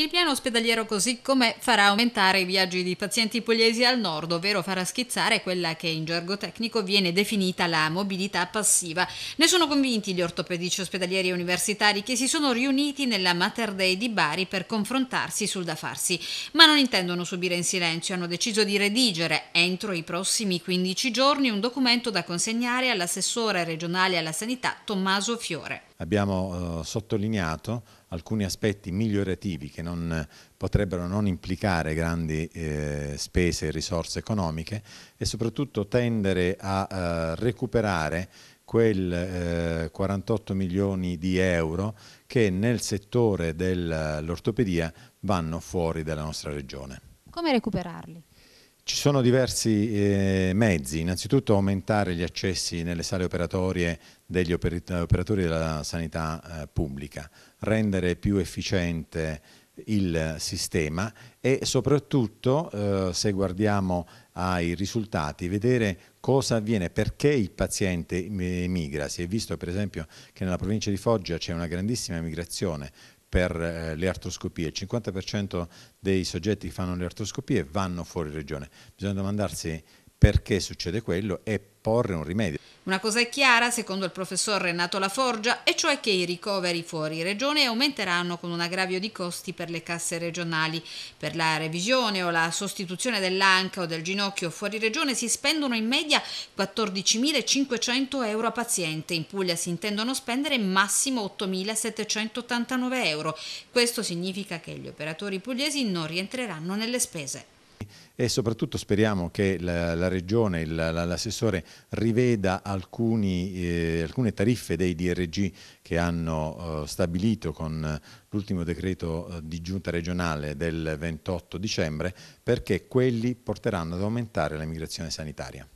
Il piano ospedaliero così com'è farà aumentare i viaggi di pazienti pugliesi al nord, ovvero farà schizzare quella che in gergo tecnico viene definita la mobilità passiva. Ne sono convinti gli ortopedici ospedalieri universitari che si sono riuniti nella Mater Day di Bari per confrontarsi sul da farsi, ma non intendono subire in silenzio, hanno deciso di redigere entro i prossimi 15 giorni un documento da consegnare all'assessore regionale alla sanità Tommaso Fiore abbiamo eh, sottolineato alcuni aspetti migliorativi che non, potrebbero non implicare grandi eh, spese e risorse economiche e soprattutto tendere a eh, recuperare quel eh, 48 milioni di euro che nel settore dell'ortopedia eh, vanno fuori dalla nostra regione. Come recuperarli? Ci sono diversi eh, mezzi, innanzitutto aumentare gli accessi nelle sale operatorie degli operatori della sanità eh, pubblica, rendere più efficiente il sistema e soprattutto eh, se guardiamo ai risultati, vedere cosa avviene, perché il paziente migra. Si è visto per esempio che nella provincia di Foggia c'è una grandissima migrazione per eh, le artroscopie. Il 50% dei soggetti che fanno le artroscopie vanno fuori regione. Bisogna domandarsi perché succede quello e porre un rimedio. Una cosa è chiara, secondo il professor Renato Laforgia, e cioè che i ricoveri fuori regione aumenteranno con un aggravio di costi per le casse regionali. Per la revisione o la sostituzione dell'anca o del ginocchio fuori regione si spendono in media 14.500 euro a paziente. In Puglia si intendono spendere massimo 8.789 euro. Questo significa che gli operatori pugliesi non rientreranno nelle spese e soprattutto speriamo che la, la Regione, l'assessore riveda alcuni, eh, alcune tariffe dei DRG che hanno eh, stabilito con l'ultimo decreto eh, di giunta regionale del 28 dicembre perché quelli porteranno ad aumentare la migrazione sanitaria.